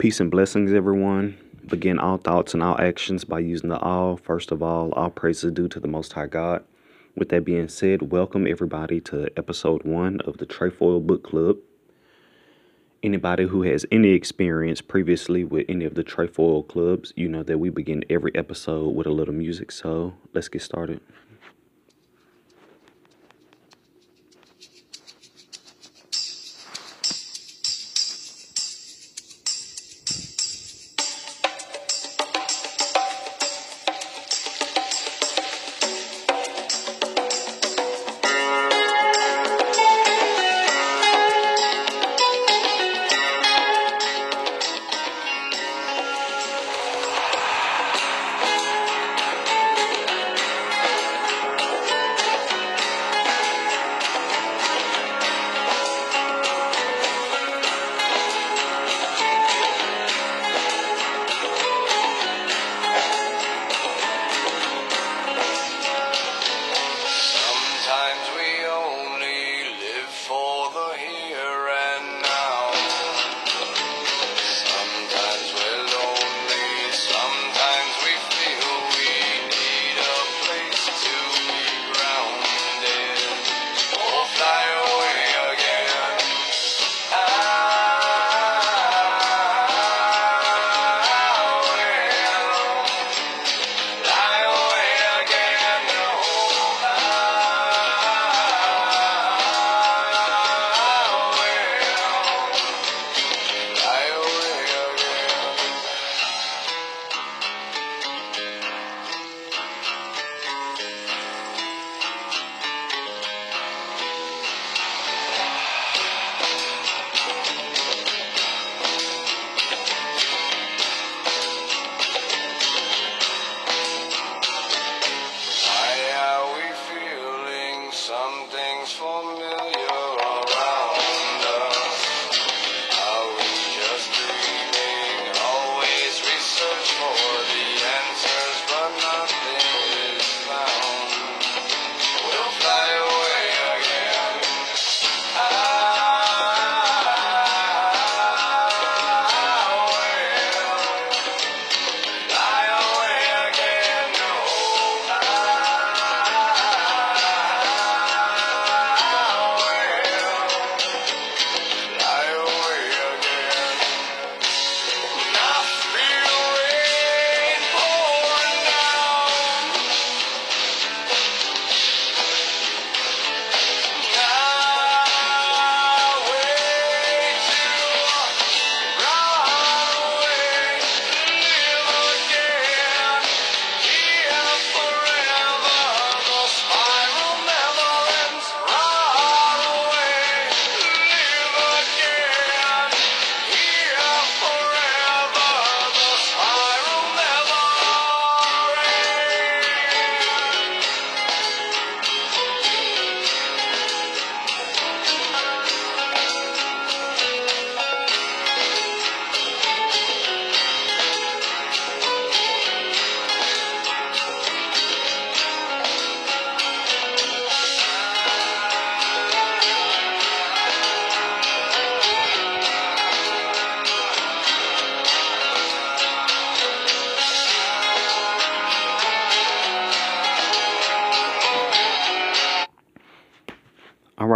Peace and blessings, everyone. Begin all thoughts and all actions by using the all. First of all, all praises due to the Most High God. With that being said, welcome everybody to episode one of the Trefoil Book Club. Anybody who has any experience previously with any of the Trefoil clubs, you know that we begin every episode with a little music. So let's get started.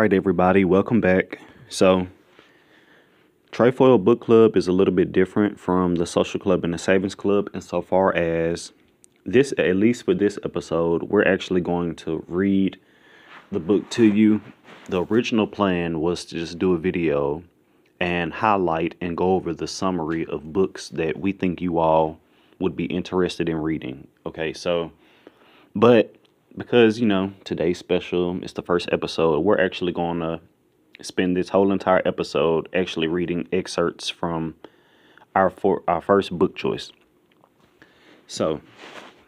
right, everybody, welcome back. So, Trefoil Book Club is a little bit different from the Social Club and the Savings Club and so far as this, at least for this episode, we're actually going to read the book to you. The original plan was to just do a video and highlight and go over the summary of books that we think you all would be interested in reading. Okay, so, but because you know today's special it's the first episode we're actually going to spend this whole entire episode actually reading excerpts from our for our first book choice so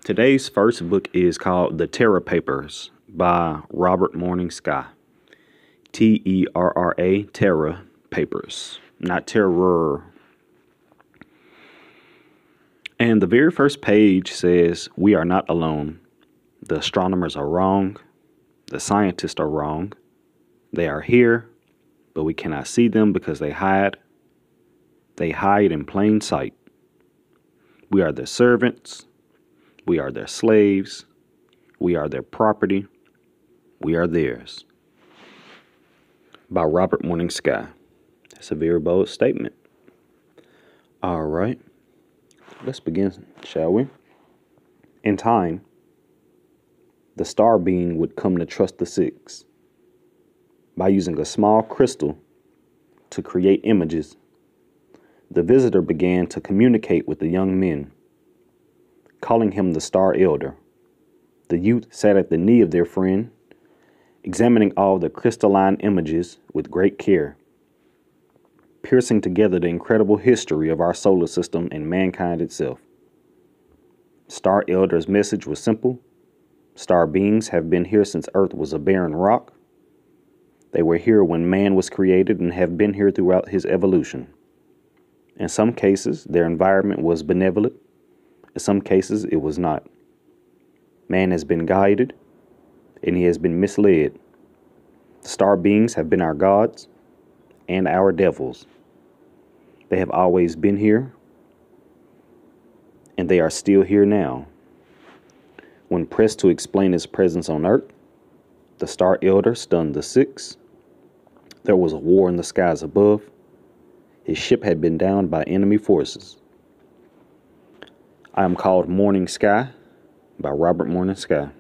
today's first book is called the terra papers by robert morning sky t-e-r-r-a terra papers not terror and the very first page says we are not alone the astronomers are wrong. The scientists are wrong. They are here, but we cannot see them because they hide. They hide in plain sight. We are their servants. We are their slaves. We are their property. We are theirs. By Robert Morning Sky. That's a very bold statement. All right. Let's begin, shall we? In time, the star being would come to trust the six by using a small crystal to create images. The visitor began to communicate with the young men, calling him the Star Elder. The youth sat at the knee of their friend, examining all the crystalline images with great care, piercing together the incredible history of our solar system and mankind itself. Star Elder's message was simple Star beings have been here since Earth was a barren rock. They were here when man was created and have been here throughout his evolution. In some cases, their environment was benevolent. In some cases, it was not. Man has been guided and he has been misled. The star beings have been our gods and our devils. They have always been here and they are still here now. When pressed to explain his presence on Earth, the Star Elder stunned the six. There was a war in the skies above. His ship had been downed by enemy forces. I am called Morning Sky by Robert Morning Sky.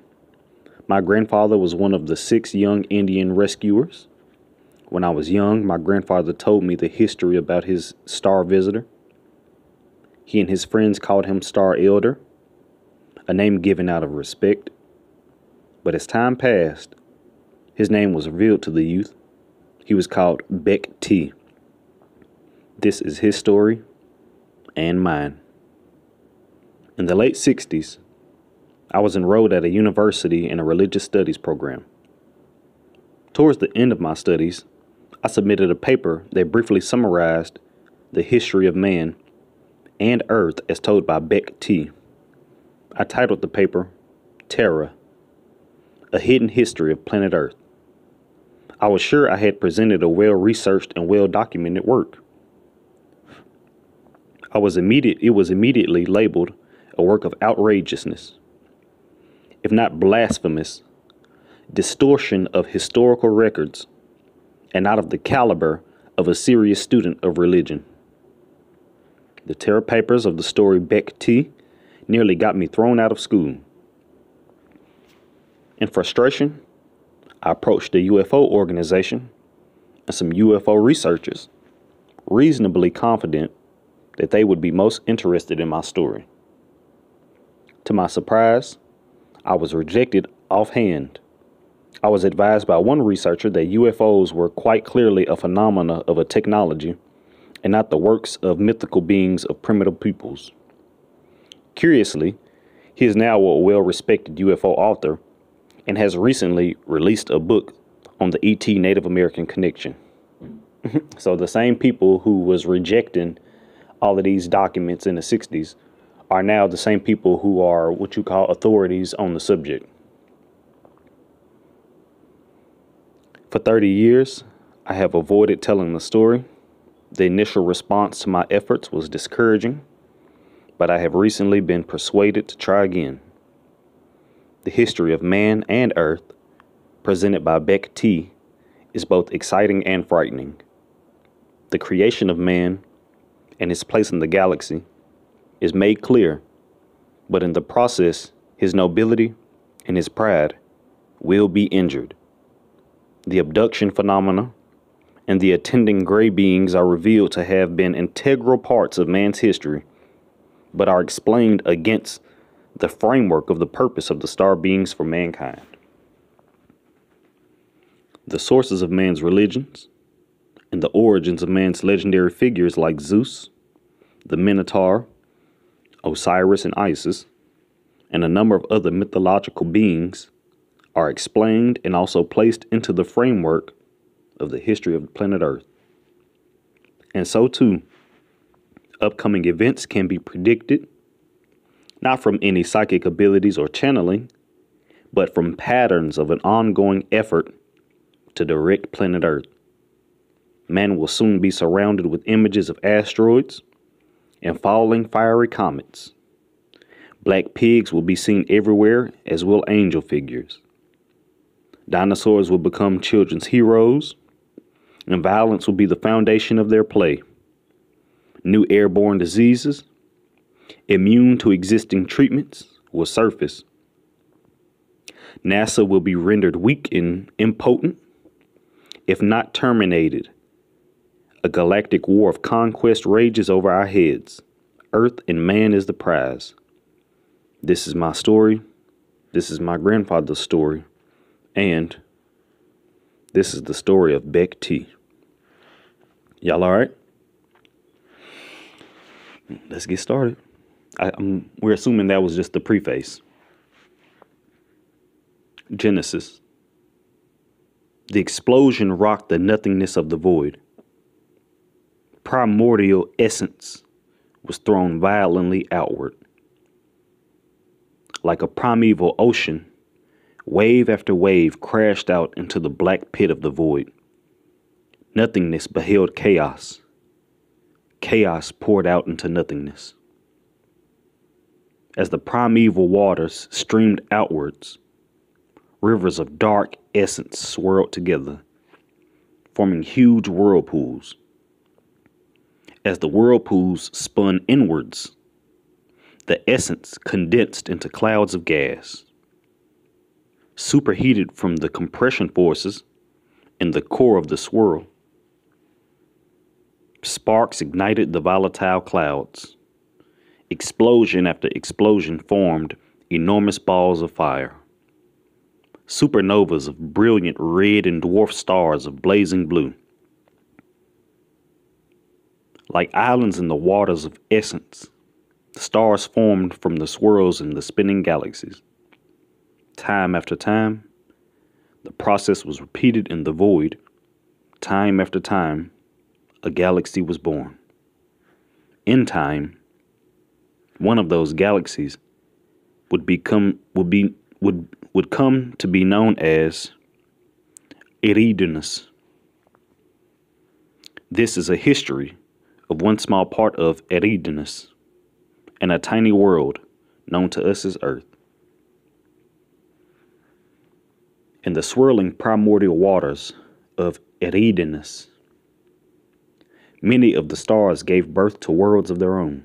My grandfather was one of the six young Indian rescuers. When I was young, my grandfather told me the history about his star visitor. He and his friends called him Star Elder a name given out of respect. But as time passed, his name was revealed to the youth. He was called Beck T. This is his story and mine. In the late 60s, I was enrolled at a university in a religious studies program. Towards the end of my studies, I submitted a paper that briefly summarized the history of man and earth as told by Beck T. I titled the paper Terra A Hidden History of Planet Earth. I was sure I had presented a well researched and well documented work. I was immediate, it was immediately labeled a work of outrageousness, if not blasphemous, distortion of historical records, and not of the caliber of a serious student of religion. The Terra Papers of the story Beck T nearly got me thrown out of school. In frustration, I approached the UFO organization and some UFO researchers, reasonably confident that they would be most interested in my story. To my surprise, I was rejected offhand. I was advised by one researcher that UFOs were quite clearly a phenomena of a technology and not the works of mythical beings of primitive peoples. Curiously, he is now a well respected UFO author and has recently released a book on the ET Native American connection. so the same people who was rejecting all of these documents in the 60s are now the same people who are what you call authorities on the subject. For 30 years, I have avoided telling the story. The initial response to my efforts was discouraging but I have recently been persuaded to try again. The History of Man and Earth, presented by Beck T., is both exciting and frightening. The creation of man and his place in the galaxy is made clear, but in the process, his nobility and his pride will be injured. The abduction phenomena and the attending gray beings are revealed to have been integral parts of man's history but are explained against the framework of the purpose of the star beings for mankind. The sources of man's religions and the origins of man's legendary figures like Zeus, the Minotaur, Osiris, and Isis, and a number of other mythological beings are explained and also placed into the framework of the history of planet Earth. And so too upcoming events can be predicted, not from any psychic abilities or channeling, but from patterns of an ongoing effort to direct planet Earth. Man will soon be surrounded with images of asteroids and falling fiery comets. Black pigs will be seen everywhere, as will angel figures. Dinosaurs will become children's heroes, and violence will be the foundation of their play. New airborne diseases, immune to existing treatments, will surface. NASA will be rendered weak and impotent, if not terminated. A galactic war of conquest rages over our heads. Earth and man is the prize. This is my story. This is my grandfather's story. And this is the story of Beck T. Y'all alright? let's get started. I, we're assuming that was just the preface. Genesis. The explosion rocked the nothingness of the void. Primordial essence was thrown violently outward. Like a primeval ocean, wave after wave crashed out into the black pit of the void. Nothingness beheld chaos chaos poured out into nothingness. As the primeval waters streamed outwards, rivers of dark essence swirled together, forming huge whirlpools. As the whirlpools spun inwards, the essence condensed into clouds of gas. Superheated from the compression forces in the core of the swirl, Sparks ignited the volatile clouds. Explosion after explosion formed enormous balls of fire. Supernovas of brilliant red and dwarf stars of blazing blue. Like islands in the waters of essence, the stars formed from the swirls in the spinning galaxies. Time after time, the process was repeated in the void, time after time, a galaxy was born. In time, one of those galaxies would become would be would would come to be known as Eridanus. This is a history of one small part of Eridanus and a tiny world known to us as Earth. In the swirling primordial waters of Eridanus, Many of the stars gave birth to worlds of their own.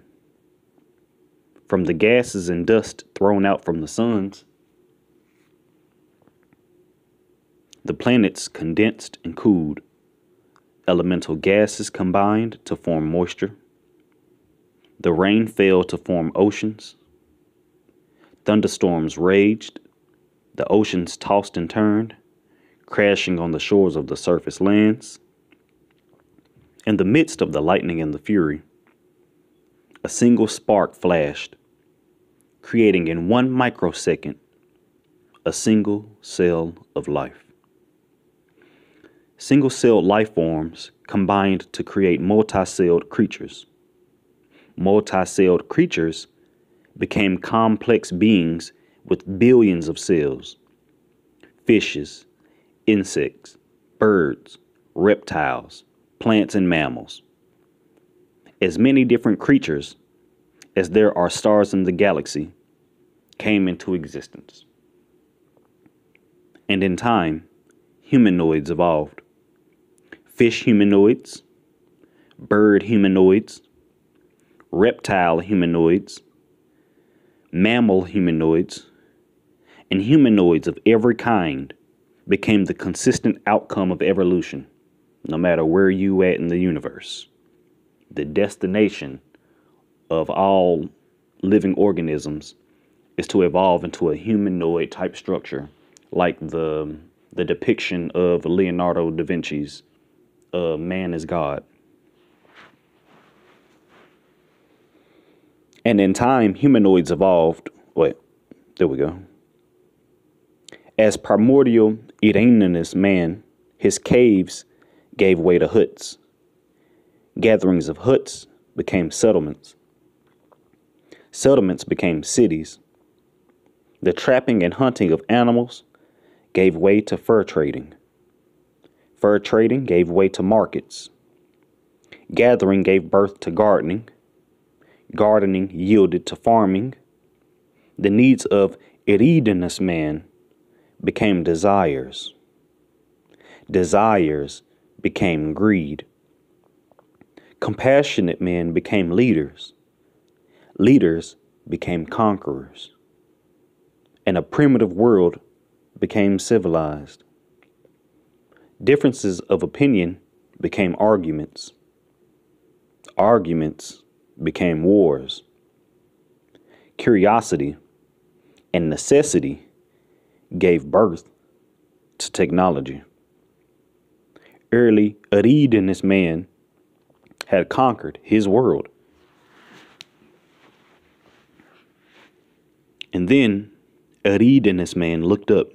From the gases and dust thrown out from the suns, the planets condensed and cooled. Elemental gases combined to form moisture. The rain fell to form oceans. Thunderstorms raged. The oceans tossed and turned, crashing on the shores of the surface lands. In the midst of the lightning and the fury, a single spark flashed, creating in one microsecond a single cell of life. Single celled life forms combined to create multi celled creatures. Multi celled creatures became complex beings with billions of cells fishes, insects, birds, reptiles, plants, and mammals. As many different creatures as there are stars in the galaxy came into existence. And in time, humanoids evolved. Fish humanoids, bird humanoids, reptile humanoids, mammal humanoids, and humanoids of every kind became the consistent outcome of evolution no matter where you at in the universe. The destination of all living organisms is to evolve into a humanoid type structure like the the depiction of Leonardo da Vinci's uh, Man is God. And in time, humanoids evolved. Wait, there we go. As primordial Iranianist man, his caves gave way to huts. Gatherings of huts became settlements. Settlements became cities. The trapping and hunting of animals gave way to fur trading. Fur trading gave way to markets. Gathering gave birth to gardening. Gardening yielded to farming. The needs of Eridanus man became desires. Desires became greed. Compassionate men became leaders. Leaders became conquerors. And a primitive world became civilized. Differences of opinion became arguments. Arguments became wars. Curiosity and necessity gave birth to technology early Aridinous man had conquered his world. And then Aridinous man looked up,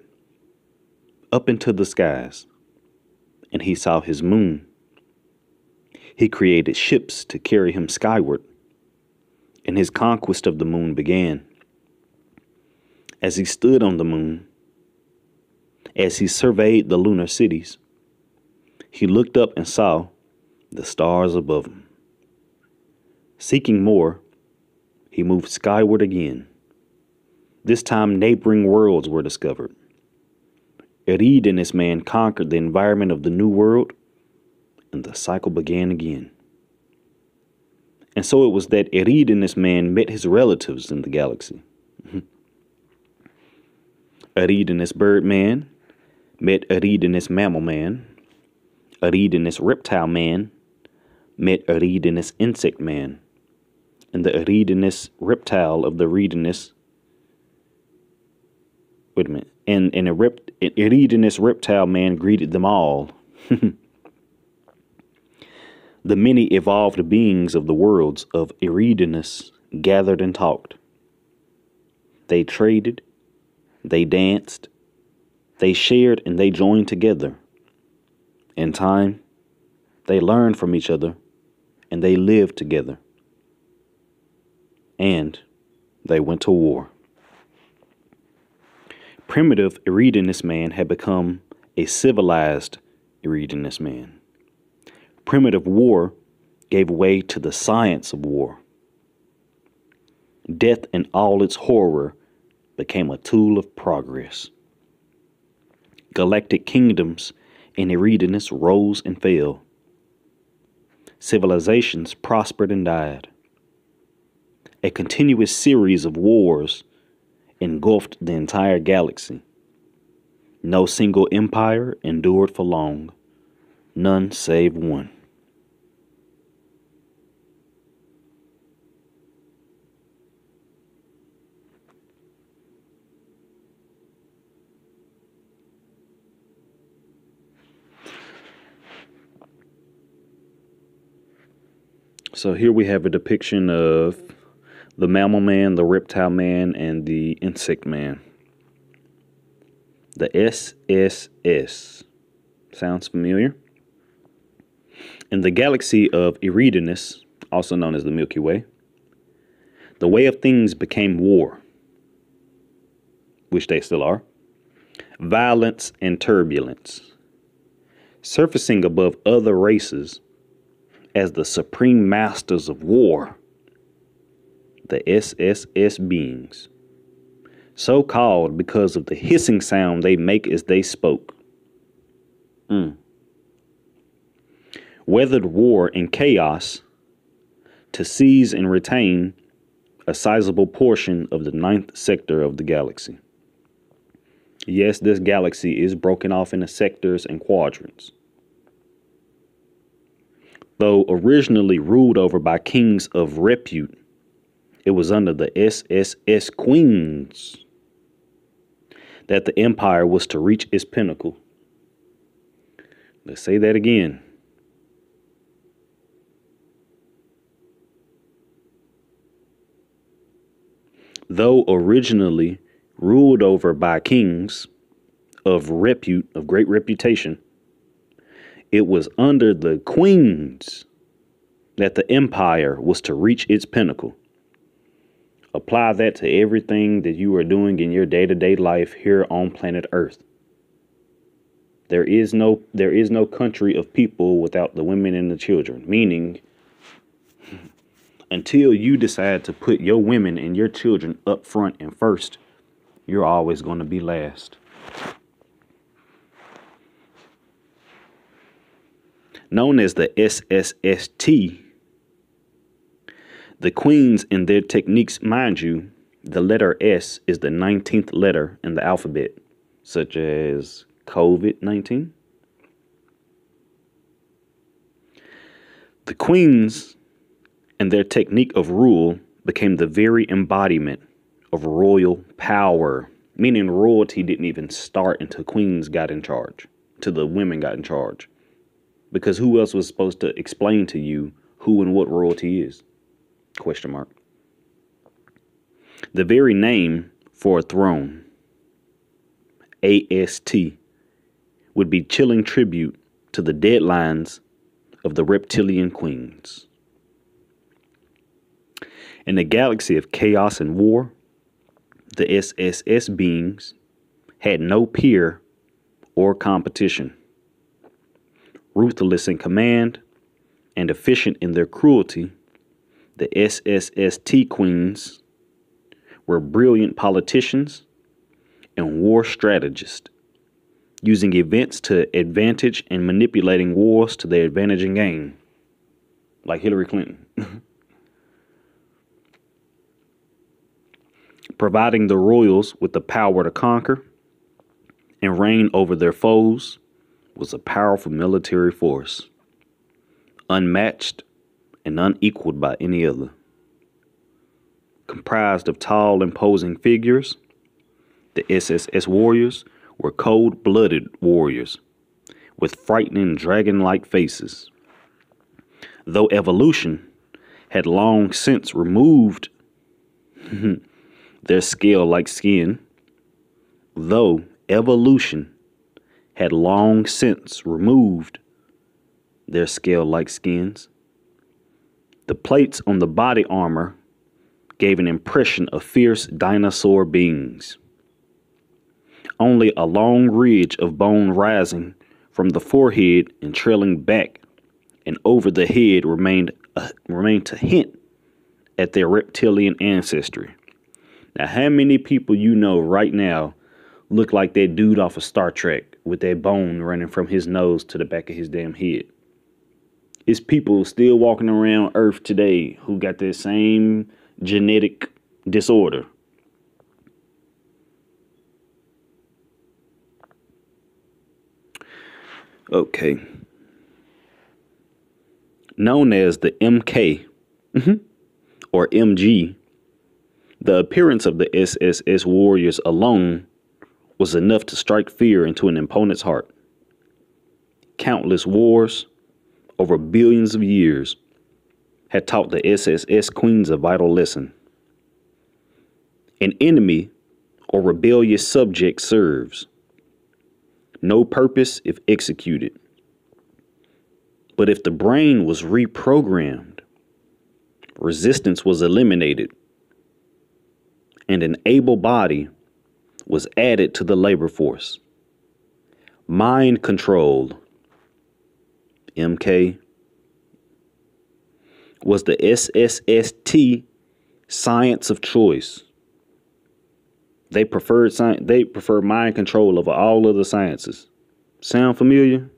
up into the skies, and he saw his moon. He created ships to carry him skyward, and his conquest of the moon began. As he stood on the moon, as he surveyed the lunar cities, he looked up and saw the stars above him. Seeking more, he moved skyward again. This time, neighboring worlds were discovered. Erid and his man conquered the environment of the new world, and the cycle began again. And so it was that Erid and his man met his relatives in the galaxy. Erid and his bird man met Erid and his mammal man. Eridanus reptile man met Eridanus insect man. And the Eridanus reptile of the Eridanus wait a minute. And and a rep, an Eridanus reptile man greeted them all. the many evolved beings of the worlds of Eridanus gathered and talked. They traded, they danced, they shared, and they joined together. In time, they learned from each other and they lived together. And they went to war. Primitive Eridanus man had become a civilized Eridanus man. Primitive war gave way to the science of war. Death in all its horror became a tool of progress. Galactic kingdoms and irreadiness rose and fell. Civilizations prospered and died. A continuous series of wars engulfed the entire galaxy. No single empire endured for long, none save one. So here we have a depiction of the mammal man, the reptile man, and the insect man. The SSS. Sounds familiar? In the galaxy of Eridanus, also known as the Milky Way, the way of things became war, which they still are, violence and turbulence. Surfacing above other races, as the supreme masters of war, the SSS beings, so called because of the hissing sound they make as they spoke. Mm. Weathered war and chaos to seize and retain a sizable portion of the ninth sector of the galaxy. Yes, this galaxy is broken off into sectors and quadrants. Though originally ruled over by kings of repute, it was under the SSS queens that the empire was to reach its pinnacle. Let's say that again. Though originally ruled over by kings of repute, of great reputation, it was under the queens that the empire was to reach its pinnacle. Apply that to everything that you are doing in your day to day life here on planet Earth. There is no there is no country of people without the women and the children. Meaning, until you decide to put your women and your children up front and first, you're always going to be last. known as the SSST. The queens and their techniques, mind you, the letter S is the 19th letter in the alphabet, such as COVID 19. The queens and their technique of rule became the very embodiment of royal power, meaning royalty didn't even start until queens got in charge, till the women got in charge because who else was supposed to explain to you who and what royalty is? Question mark. The very name for a throne, AST, would be chilling tribute to the deadlines of the reptilian queens. In a galaxy of chaos and war, the SSS beings had no peer or competition ruthless in command, and efficient in their cruelty, the SSST queens were brilliant politicians and war strategists, using events to advantage and manipulating wars to their advantage and gain, like Hillary Clinton. Providing the royals with the power to conquer and reign over their foes was a powerful military force, unmatched and unequaled by any other. Comprised of tall, imposing figures, the SSS warriors were cold blooded warriors with frightening dragon like faces. Though evolution had long since removed their scale like skin, though evolution had long since removed their scale like skins. The plates on the body armor gave an impression of fierce dinosaur beings. Only a long ridge of bone rising from the forehead and trailing back and over the head remained, uh, remained to hint at their reptilian ancestry. Now, how many people you know right now look like that dude off of Star Trek with that bone running from his nose to the back of his damn head. It's people still walking around Earth today who got that same genetic disorder. Okay. Known as the MK mm-hmm, or MG, the appearance of the SSS warriors alone was enough to strike fear into an opponent's heart. Countless wars over billions of years had taught the SSS queens a vital lesson. An enemy or rebellious subject serves. No purpose if executed. But if the brain was reprogrammed, resistance was eliminated, and an able body was added to the labor force. Mind control, MK, was the SSST science of choice. They preferred science, they preferred mind control over all other sciences. Sound familiar?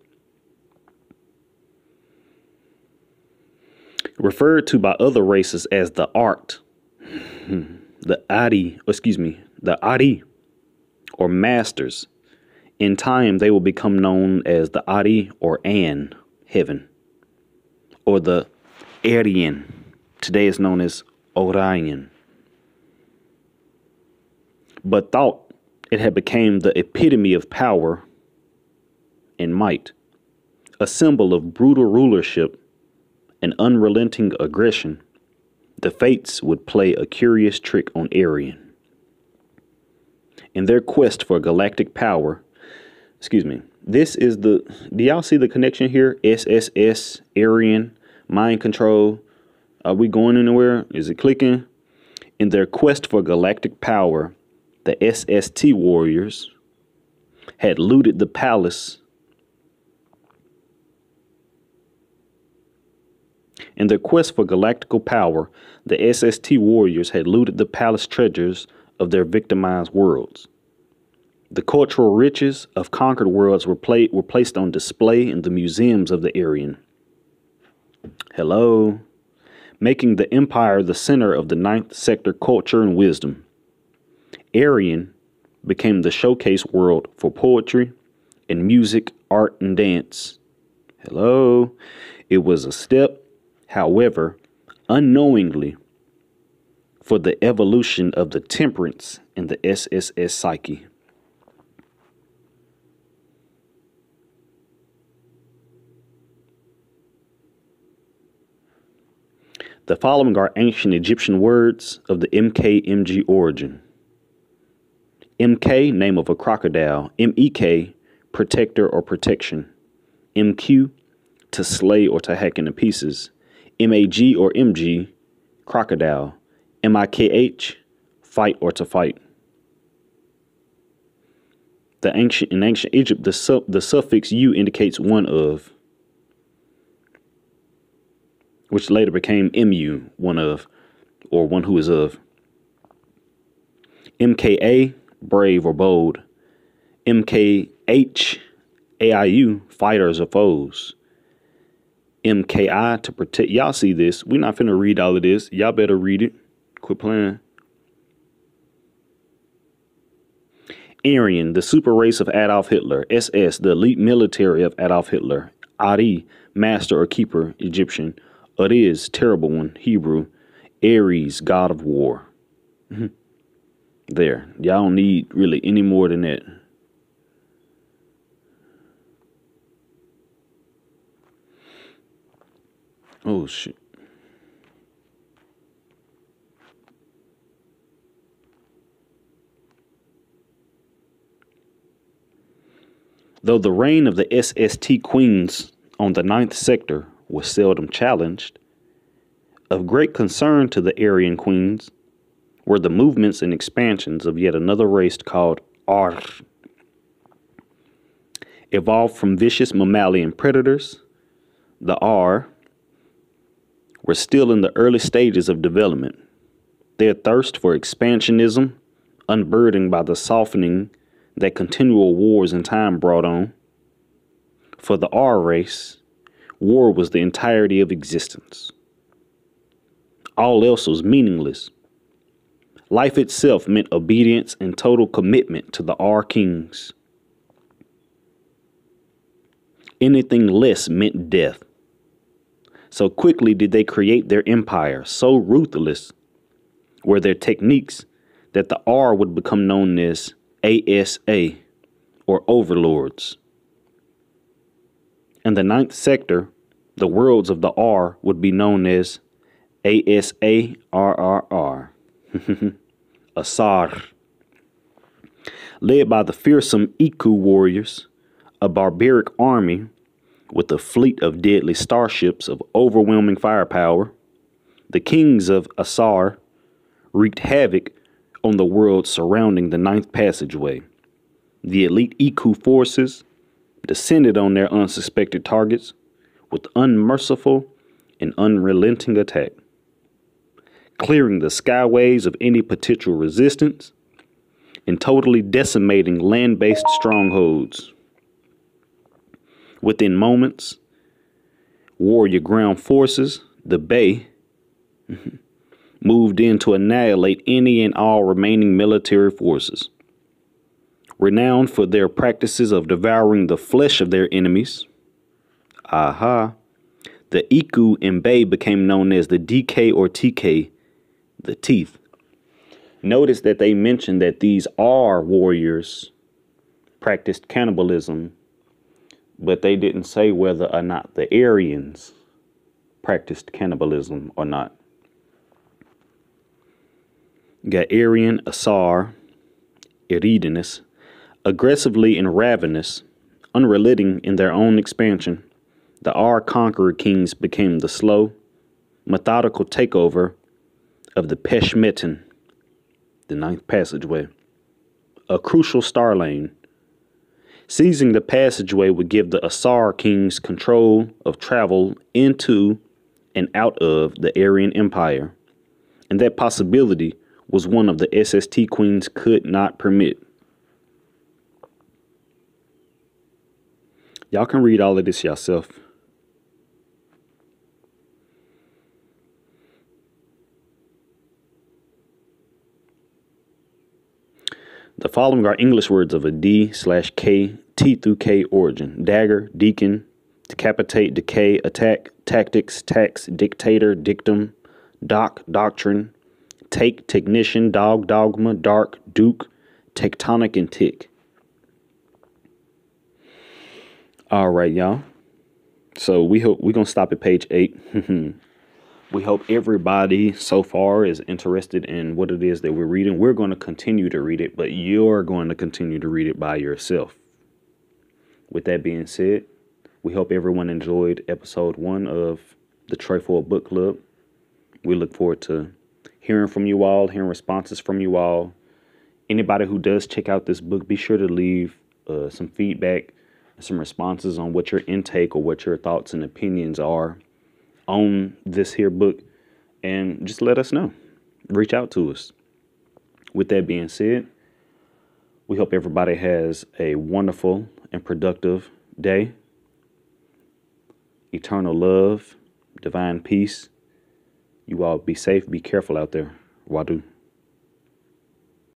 Referred to by other races as the art, the adi. excuse me, the adi or masters. In time, they will become known as the Adi or An heaven, or the Aryan. Today is known as Orion. But thought it had become the epitome of power and might, a symbol of brutal rulership and unrelenting aggression. The fates would play a curious trick on Arian in their quest for galactic power. Excuse me. This is the. Do y'all see the connection here? SSS, Aryan, mind control. Are we going anywhere? Is it clicking? In their quest for galactic power, the SST warriors had looted the palace. In their quest for galactical power, the SST warriors had looted the palace treasures of their victimized worlds. The cultural riches of conquered worlds were, were placed on display in the museums of the Aryan. Hello. Making the empire the center of the ninth sector culture and wisdom. Aryan became the showcase world for poetry and music, art, and dance. Hello. It was a step, however, unknowingly for the evolution of the temperance in the SSS psyche. The following are ancient Egyptian words of the MKMG origin. MK, name of a crocodile. MEK, protector or protection. MQ, to slay or to hack into pieces. MAG or MG, crocodile. M I K H, fight or to fight. The ancient in ancient Egypt, the su- the suffix "u" indicates one of, which later became "mu," one of, or one who is of. MKA, brave or bold. M K H, A I U, fighters or foes. MKI to protect. Y'all see this? We're not finna read all of this. Y'all better read it. Quit playing. Aryan, the super race of Adolf Hitler. SS, the elite military of Adolf Hitler. Adi, master or keeper, Egyptian. Adiz, terrible one, Hebrew. Ares, god of war. Mm-hmm. there. Y'all don't need really any more than that. Oh, shit. Though the reign of the SST Queens on the Ninth Sector was seldom challenged, of great concern to the Aryan Queens were the movements and expansions of yet another race called Ar. Evolved from vicious mammalian predators, the R were still in the early stages of development. Their thirst for expansionism, unburdened by the softening that continual wars in time brought on. For the R race, war was the entirety of existence. All else was meaningless. Life itself meant obedience and total commitment to the R kings. Anything less meant death. So quickly did they create their empire, so ruthless were their techniques that the R would become known as ASA, or overlords. In the ninth sector, the worlds of the R would be known as ASARRR, Asar. Led by the fearsome Iku warriors, a barbaric army with a fleet of deadly starships of overwhelming firepower, the kings of Asar wreaked havoc on the world surrounding the Ninth Passageway. The elite Iku forces descended on their unsuspected targets with unmerciful and unrelenting attack, clearing the skyways of any potential resistance and totally decimating land based strongholds. Within moments, warrior ground forces, the Bay, moved in to annihilate any and all remaining military forces. Renowned for their practices of devouring the flesh of their enemies, aha, the Iku in Bay became known as the DK or TK, the teeth. Notice that they mentioned that these are warriors practiced cannibalism, but they didn't say whether or not the Aryans practiced cannibalism or not. Gaerian Asar, Eridanus, aggressively and ravenous, unrelenting in their own expansion, the R conqueror kings became the slow, methodical takeover of the Peshmetan, the ninth passageway, a crucial star lane. Seizing the passageway would give the Asar kings control of travel into and out of the Aryan Empire, and that possibility was one of the SST queens could not permit. Y'all can read all of this yourself. The following are English words of a D slash K, T through K origin. Dagger, deacon, decapitate, decay, attack, tactics, tax, dictator, dictum, doc, doctrine, take, technician, dog, dogma, dark, duke, tectonic, and tick. All right, y'all. So we hope we're gonna stop at page eight. we hope everybody so far is interested in what it is that we're reading. We're going to continue to read it, but you're going to continue to read it by yourself. With that being said, we hope everyone enjoyed episode one of the Trefoil Book Club. We look forward to hearing from you all, hearing responses from you all. Anybody who does check out this book, be sure to leave uh, some feedback some responses on what your intake or what your thoughts and opinions are on this here book. And just let us know. Reach out to us. With that being said, we hope everybody has a wonderful and productive day. Eternal love, divine peace you all be safe, be careful out there. Wadu.